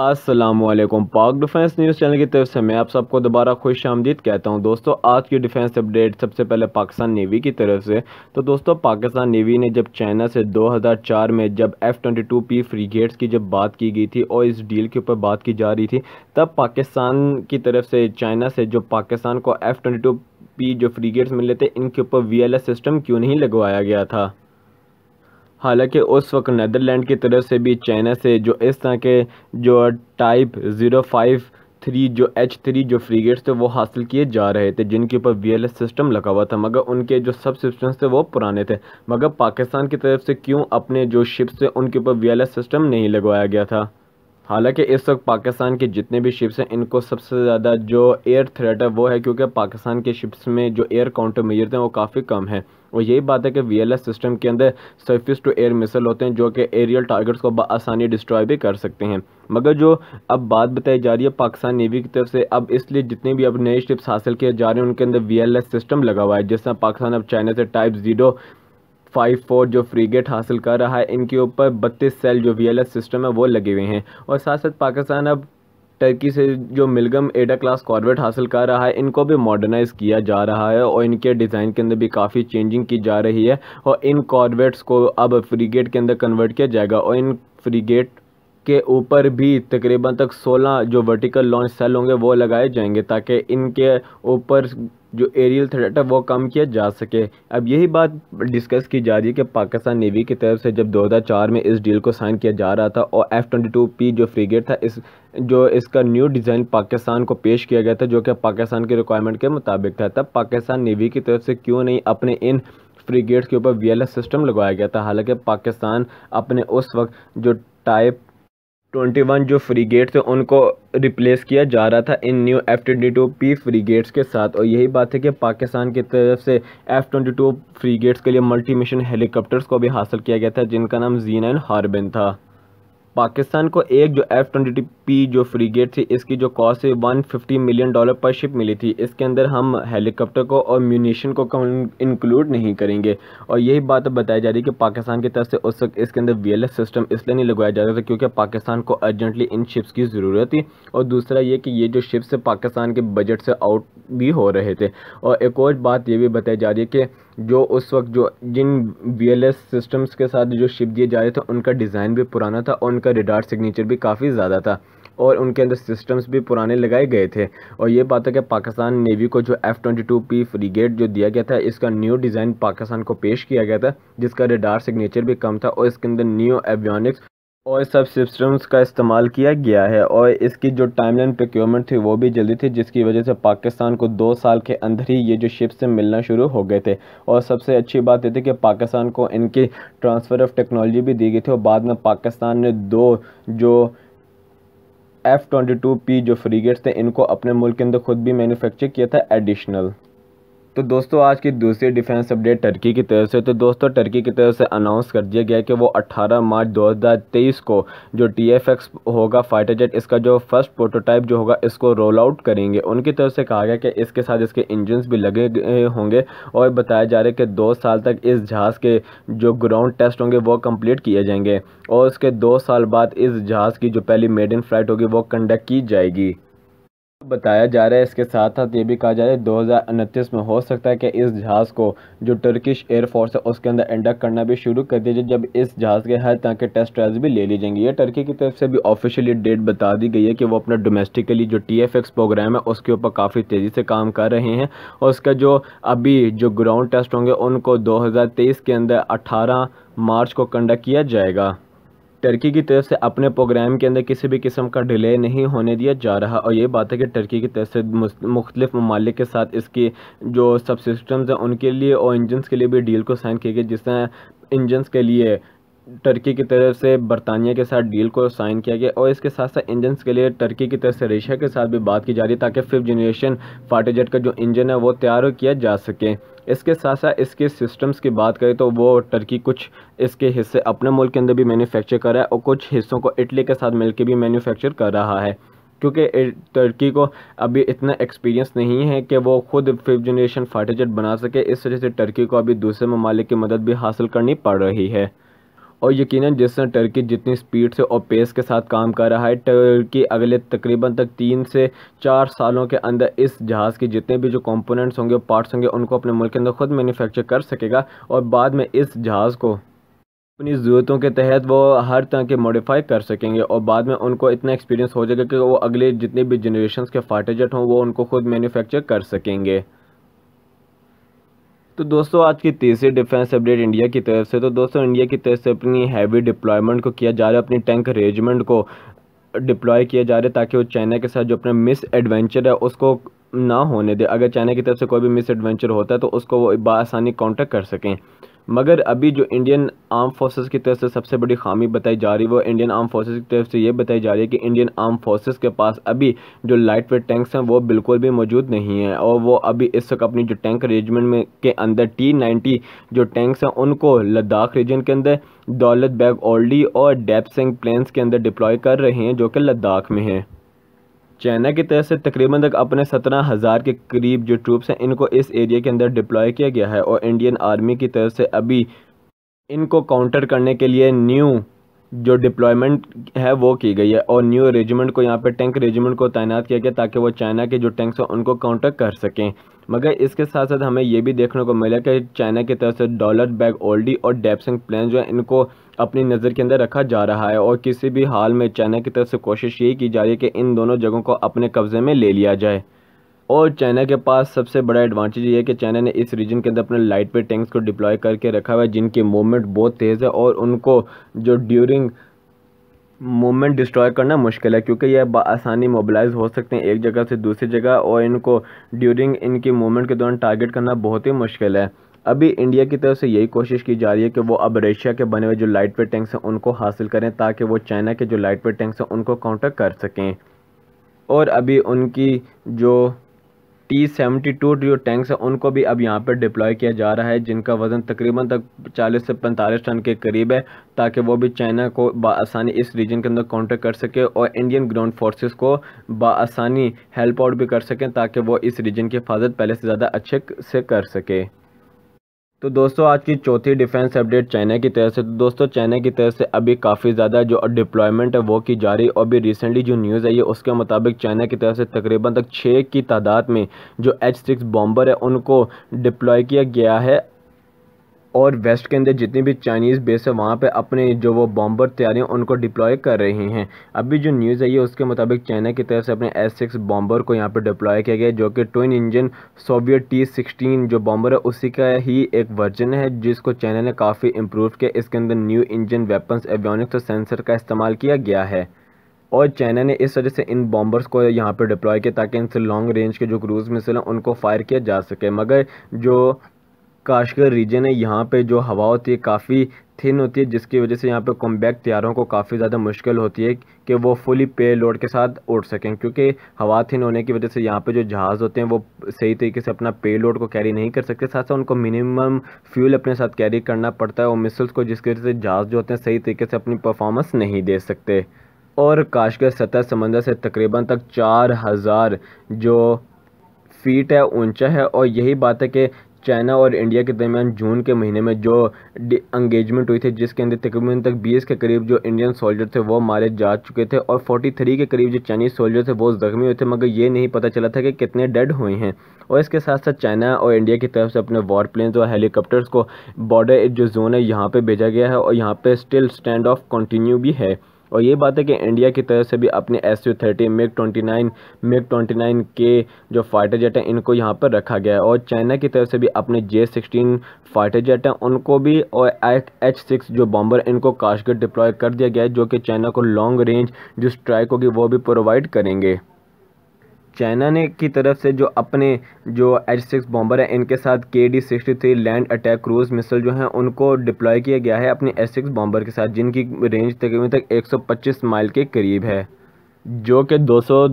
असलम पाक defence news channel की तरफ से मैं आप सबको दोबारा खुश आमदीद कहता हूं दोस्तों आज की डिफेंस अपडेट सबसे पहले पाकिस्तान नेवी की तरफ से तो दोस्तों पाकिस्तान नेवी ने जब चाइना से 2004 में जब F twenty two P frigates की जब बात की गई थी और इस डील के ऊपर बात की जा रही थी तब पाकिस्तान की तरफ से चाइना से जो पाकिस्तान को एफ़ ट्वेंटी टू पी जो फ्रीगेट्स मिले थे इनके ऊपर वी सिस्टम क्यों नहीं लगवाया गया था हालांकि उस वक्त नदरलैंड की तरफ से भी चाइना से जो इस तरह के जो टाइप ज़ीरो फाइव थ्री जो एच थ्री जो फ्रीगेट्स थे वो हासिल किए जा रहे थे जिनके ऊपर वी एल एस सिस्टम लगा हुआ था मगर उनके जो सब सिस्टम्स थे वो पुराने थे मगर पाकिस्तान की तरफ से क्यों अपने जो शिप्स थे उनके ऊपर वी एल एस सिस्टम नहीं लगवाया गया था हालांकि इस वक्त पाकिस्तान के जितने भी शिप्स हैं इनको सबसे ज़्यादा जो एयर थ्रेट है वो है क्योंकि पाकिस्तान के शिप्स में जो एयर काउंटर मेजर हैं वो काफ़ी कम है और यही बात है कि वी एल एस सिस्टम के अंदर सर्फिस टू एयर मिसल होते हैं जो कि एरियल टारगेट्स को आसानी डिस्ट्रॉय भी कर सकते हैं मगर जो अब बात बताई जा रही है पाकिस्तान नेवी की तरफ से अब इसलिए जितने भी अब नए शिप्स हासिल किए जा रहे हैं उनके अंदर वी एल एस सिस्टम लगा हुआ है जिसमें पाकिस्तान अब चाइना से टाइप जीरो फाइव फोर जो फ्रीगेट हासिल कर रहा है इनके ऊपर बत्तीस सेल जो वी सिस्टम है वो लगे हुए हैं और साथ साथ पाकिस्तान अब टर्की से जो मिलगम एडा क्लास कॉर्बेट हासिल कर रहा है इनको भी मॉडर्नाइज़ किया जा रहा है और इनके डिज़ाइन के अंदर भी काफ़ी चेंजिंग की जा रही है और इन कॉर्बेट्स को अब फ्रीगेट के अंदर कन्वर्ट किया जाएगा और इन फ्रीगेट के ऊपर भी तकरीबन तक 16 जो वर्टिकल लॉन्च सेल होंगे वो लगाए जाएंगे ताकि इनके ऊपर जो एरियल थ्रेट है वो कम किया जा सके अब यही बात डिस्कस की जा रही है कि पाकिस्तान नेवी की तरफ से जब 2004 में इस डील को साइन किया जा रहा था और एफ़ ट्वेंटी टू पी जो फ्रीगेट था इस जो इसका न्यू डिज़ाइन पाकिस्तान को पेश किया गया था जो कि पाकिस्तान की रिक्वायरमेंट के मुताबिक था तब पाकिस्तान नेवी की तरफ से क्यों नहीं अपने इन फ्रीगेट्स के ऊपर वी सिस्टम लगवाया गया था हालांकि पाकिस्तान अपने उस वक्त जो टाइप ट्वेंटी वन जो गेट्स थे उनको रिप्लेस किया जा रहा था इन new F twenty two P frigates के साथ और यही बात है कि पाकिस्तान की तरफ से एफ़ ट्वेंटी टू फ्रीगेट्स के लिए मल्टी मिशन हेलीकॉप्टर्स को भी हासिल किया गया था जिनका नाम जीन एंड हारबिन था पाकिस्तान को एक जो एफ़ ट्वेंटी पी जो फ्रीगेट थी इसकी जो कॉस्ट थी वन फिफ्टी मिलियन डॉलर पर शिप मिली थी इसके अंदर हम हेलीकॉप्टर को और म्यूनिशन को इंक्लूड नहीं करेंगे और यही बात बताई जा रही है कि पाकिस्तान की तरफ से उस वक्त इसके अंदर वी सिस्टम इसलिए नहीं लगवाया जा रहा था क्योंकि पाकिस्तान को अर्जेंटली इन शिप्स की ज़रूरत थी और दूसरा ये कि ये जो शिप्स पाकिस्तान के बजट से आउट भी हो रहे थे और एक और बात ये भी बताई जा रही है कि जो उस वक्त जो जिन वी सिस्टम्स के साथ जो शिप दिए जा रहे थे उनका डिज़ाइन भी पुराना था और उनका रिडार सिग्नेचर भी काफ़ी ज़्यादा था और उनके अंदर सिस्टम्स भी पुराने लगाए गए थे और ये बात है कि पाकिस्तान नेवी को जो F twenty two P frigate जो दिया गया था इसका न्यू डिज़ाइन पाकिस्तान को पेश किया गया था जिसका रेडार सिग्नेचर भी कम था और इसके अंदर न्यू एवियोनिक्स और सब सिस्टम्स का इस्तेमाल किया गया है और इसकी जो टाइमलाइन प्रोक्योरमेंट थी वो भी जल्दी थी जिसकी वजह से पाकिस्तान को दो साल के अंदर ही ये जो शिप्स मिलना शुरू हो गए थे और सबसे अच्छी बात ये थी कि पाकिस्तान को इनकी ट्रांसफ़र ऑफ टेक्नोलॉजी भी दी गई थी और बाद में पाकिस्तान ने दो जो एफ़ ट्वेंटी टू पी जो फ्रीगेट्स थे इनको अपने मुल्क के अंदर ख़ुद भी मैनुफेक्चर किया था एडिशनल तो दोस्तों आज की दूसरी डिफेंस अपडेट टर्की की तरफ से तो दोस्तों टर्की की तरफ से अनाउंस कर दिया गया कि वो 18 मार्च 2023 को जो टी एफ एक्स होगा फाइटर जेट इसका जो फर्स्ट प्रोटोटाइप जो होगा इसको रोल आउट करेंगे उनकी तरफ से कहा गया कि इसके साथ इसके इंजन भी लगे होंगे और बताया जा रहा है कि दो साल तक इस जहाज़ के जो ग्राउंड टेस्ट होंगे वो कम्प्लीट किए जाएंगे और उसके दो साल बाद इस जहाज़ की जो पहली मेड इन फ्लाइट होगी वो कंडक्ट की जाएगी बताया जा रहा है इसके साथ साथ ये भी कहा जा रहा है दो में हो सकता है कि इस जहाज़ को जो टर्किश एयरफोर्स है उसके अंदर इंडक्ट करना भी शुरू कर दिया जाए जब इस जहाज़ के हर तरह के टेस्ट ट्रायल्स भी ले ली जाएंगी ये टर्की की तरफ से भी ऑफिशियली डेट बता दी गई है कि वो अपना डोमेस्टिकली जो टी एफ एक्स प्रोग्राम है उसके ऊपर काफ़ी तेज़ी से काम कर रहे हैं और उसका जो अभी जो ग्राउंड टेस्ट होंगे उनको दो के अंदर अट्ठारह मार्च को कंडक्ट किया जाएगा टर्की की तरफ से अपने प्रोग्राम के अंदर किसी भी किस्म का डिले नहीं होने दिया जा रहा और ये बात है कि टर्की की तरफ से मुख्तलिफ ममालिक के साथ इसकी जो सब सिस्टम्स हैं उनके लिए और इंजनस के लिए भी डील को साइन किए गए जिस तरह इंजनस के लिए टर्की की तरफ से बरतानिया के साथ डील को साइन किया गया और इसके साथ साथ इंजन के लिए टर्की की तरफ से रशिया के साथ भी बात की जा रही है ताकि फिफ्थ जनरेशन फाइटर जेट का जो इंजन है वो तैयार किया जा सके इसके साथ साथ इसके सिस्टम्स की बात करें तो वो टर्की कुछ इसके हिस्से अपने मुल्क के अंदर भी मैन्युफैक्चर कर रहा है और कुछ हिस्सों को इटली के साथ मिलकर भी मैन्युफैक्चर कर रहा है क्योंकि टर्की को अभी इतना एक्सपीरियंस नहीं है कि वो खुद फिफ्थ जनरेशन फाइटर जेट बना सके इस वजह से टर्की को अभी दूसरे ममालिक की मदद भी हासिल करनी पड़ रही है और यकीनन जिस तरह टर्की जितनी स्पीड से और पेस के साथ काम कर रहा है टर्की अगले तकरीबन तक तीन से चार सालों के अंदर इस जहाज़ के जितने भी जो कंपोनेंट्स होंगे पार्ट्स होंगे उनको अपने मुल्क के अंदर खुद मैन्युफैक्चर कर सकेगा और बाद में इस जहाज़ को अपनी ज़रूरतों के तहत वो हर तरह के मॉडिफाई कर सकेंगे और बाद में उनको इतना एक्सपीरियंस हो जाएगा कि वो अगले जितने भी जनरेशन के फाटेजट हों वो उनको खुद मैन्युफैक्चर कर सकेंगे तो दोस्तों आज की तीसरी डिफेंस अपडेट इंडिया की तरफ से तो दोस्तों इंडिया की तरफ से अपनी हैवी डिप्लॉयमेंट को किया जा रहा है अपनी टैंक अरेंजमेंट को डिप्लॉय किया जा रहा है ताकि वो चाइना के साथ जो अपना मिस एडवेंचर है उसको ना होने दे अगर चाइना की तरफ से कोई भी मिस एडवेंचर होता है तो उसको वो बसानी काउंटर कर सकें मगर अभी जो इंडियन आर्म फोर्सेस की तरफ से सबसे बड़ी खामी बताई जा रही है वो इंडियन आर्म फोर्सेस की तरफ से ये बताई जा रही है कि इंडियन आर्म फोर्सेस के पास अभी जो लाइट वेट टैंक्स हैं वो बिल्कुल भी मौजूद नहीं हैं और वो अभी इस वक्त अपनी जो टैंक अरेंजमेंट में के अंदर टी नाइन्टी जो टैंक्स हैं उनको लद्दाख रीजन के अंदर दौलत बैग ओल्डी और डेपसेंग प्लेन्स के अंदर डिप्लॉय कर रहे हैं जो कि लद्दाख में हैं चाइना की तरफ से तकरीबन तक अपने सत्रह हज़ार के करीब जो ट्रूप्स हैं इनको इस एरिया के अंदर डिप्लॉय किया गया है और इंडियन आर्मी की तरफ से अभी इनको काउंटर करने के लिए न्यू जो डिप्लॉयमेंट है वो की गई है और न्यू रेजिमेंट को यहाँ पे टैंक रेजिमेंट को तैनात किया गया ताकि वो चाइना के जो टैंक्स हैं उनको काउंटर कर सकें मगर इसके साथ साथ हमें ये भी देखने को मिला कि चाइना की तरफ से डॉलर बैग ओल्डी और डेपसिंग प्लान जो है इनको अपनी नज़र के अंदर रखा जा रहा है और किसी भी हाल में चाइना की तरफ से कोशिश यही की जा रही है कि इन दोनों जगहों को अपने कब्ज़े में ले लिया जाए और चाइना के पास सबसे बड़ा एडवांटेज ये है कि चाइना ने इस रीजन के अंदर अपने लाइट पे टैंक्स को डिप्लॉय करके रखा हुआ है जिनकी मूवमेंट बहुत तेज़ है और उनको जो ड्यूरिंग मूवमेंट डिस्ट्रॉय करना मुश्किल है क्योंकि यह आसानी मोबलाइज हो सकते हैं एक जगह से दूसरी जगह और इनको ड्यूरिंग इनकी मूवमेंट के दौरान टारगेट करना बहुत ही मुश्किल है अभी इंडिया की तरफ से यही कोशिश की जा रही है कि वो अब रशिया के बने हुए जो लाइट वेट टैंक्स हैं उनको हासिल करें ताकि वो चाइना के जो लाइट वेट टैंक्स हैं उनको काउंटर कर सकें और अभी उनकी जो टी सेवेंटी टू जो टैंक्स हैं उनको भी अब यहाँ पर डिप्लॉय किया जा रहा है जिनका वज़न तकरीबन तक चालीस से पैंतालीस टन के करीब है ताकि वो भी चाइना को बसानी इस रीजन के अंदर कॉन्टेक्ट कर सके और इंडियन ग्राउंड फोर्सेस को बसानी हेल्प आउट भी कर सकें ताकि वो इस रीजन की हिफाजत पहले से ज़्यादा अच्छे से कर सके तो दोस्तों आज की चौथी डिफेंस अपडेट चाइना की तरफ से तो दोस्तों चाइना की तरफ से अभी काफ़ी ज़्यादा जो डिप्लॉयमेंट है वो की जा रही और भी रिसेंटली जो न्यूज़ आई है उसके मुताबिक चाइना की तरफ से तकरीबन तक छः की तादाद में जो एच सिक्स बॉम्बर है उनको डिप्लॉय किया गया है और वेस्ट के अंदर जितनी भी चाइनीज़ बेस है वहाँ पे अपने जो वो बॉम्बर तैयारियाँ उनको डिप्लॉय कर रहे हैं अभी जो न्यूज़ आई है उसके मुताबिक चाइना की तरफ से अपने एस सिक्स बॉम्बर को यहाँ पे डिप्लॉय किया गया जो कि twin engine Soviet T sixteen जो बॉम्बर है उसी का ही एक वर्जन है जिसको चाइना ने काफ़ी इम्प्रूव किया इसके अंदर न्यू इंजन वेपन्स एवियोनिक्स और सेंसर का इस्तेमाल किया गया है और चाइना ने इस वजह से इन बॉम्बर्स को यहाँ पर डिप्लॉय किया ताकि इनसे लॉन्ग रेंज के जो क्रूज़ मिसल हैं उनको फायर किया जा सके मगर जो काशगर रीजन है यहाँ पे जो हवा होती है काफ़ी थिन होती है जिसकी वजह से यहाँ पे कॉम्बैक तैयारों को काफ़ी ज़्यादा मुश्किल होती है कि वो फुली पे लोड के साथ उड़ सकें क्योंकि हवा थिन होने की वजह से यहाँ पे जो जहाज़ होते हैं वो सही तरीके से अपना पे लोड को कैरी नहीं कर सकते साथ साथ उनको मिनिमम फ्यूल अपने साथ कैरी करना पड़ता है और मिसल्स को जिसकी वजह से जहाज़ जो होते हैं सही तरीके से अपनी परफॉर्मेंस नहीं दे सकते और काशगर सतह समंदर से तकरीबन तक चार हज़ार जो फीट है ऊंचा है और यही बात है कि चाइना और इंडिया के दरमियान जून के महीने में जो अंगेजमेंट हुई थी जिसके अंदर तकरीबन तक 20 के करीब जो इंडियन सोल्जर थे वो मारे जा चुके थे और 43 के करीब जो चाइनीज़ सोल्जर थे वो ज़ख्मी हुए थे मगर ये नहीं पता चला था कि कितने डेड हुए हैं और इसके साथ साथ चाइना और इंडिया की तरफ से अपने वॉर प्लेन्स और हेलीकॉप्टर्स को बॉर्डर जो जोन है यहाँ पर भेजा गया है और यहाँ पर स्टिल स्टैंड ऑफ कंटिन्यू भी है और ये बात है कि इंडिया की तरफ से भी अपने S U thirty MiG twenty nine MiG twenty nine के जो फाइटर जेट हैं इनको यहाँ पर रखा गया है और चाइना की तरफ से भी अपने जे सिक्सटीन फाइटर जेट हैं उनको भी और एच सिक्स जो बॉम्बर इनको काशगढ़ डिप्लॉय कर दिया गया है जो कि चाइना को लॉन्ग रेंज जो स्ट्राइक होगी वो भी प्रोवाइड करेंगे चाइना ने की तरफ से जो अपने जो एच सिक्स बॉम्बर हैं इनके साथ K D sixty three land attack cruise missile जो हैं उनको डिप्लॉय किया गया है अपने एच सिक्स बॉम्बर के साथ जिनकी रेंज तक एक सौ पच्चीस माइल के करीब है जो कि दो सौ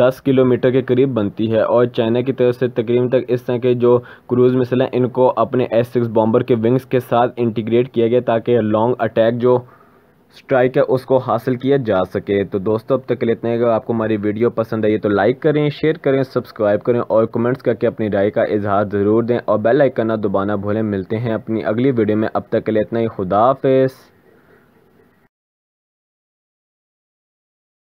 दस किलोमीटर के करीब बनती है और चाइना की तरफ से तकरीबन तक इस तरह के जो क्रूज़ मिसल हैं इनको अपने एच सिक्स बॉम्बर के विंग्स के साथ इंटीग्रेट किया गया ताकि लॉन्ग अटैक जो स्ट्राइक है उसको हासिल किया जा सके तो दोस्तों अब तक के लिए इतने अगर आपको हमारी वीडियो पसंद आई तो लाइक करें शेयर करें सब्सक्राइब करें और कमेंट्स करके अपनी राय का इजहार ज़रूर दें और बेल आइकन ना दोबाना भूलें मिलते हैं अपनी अगली वीडियो में अब तक के लिए इतना ही खुदाफिज़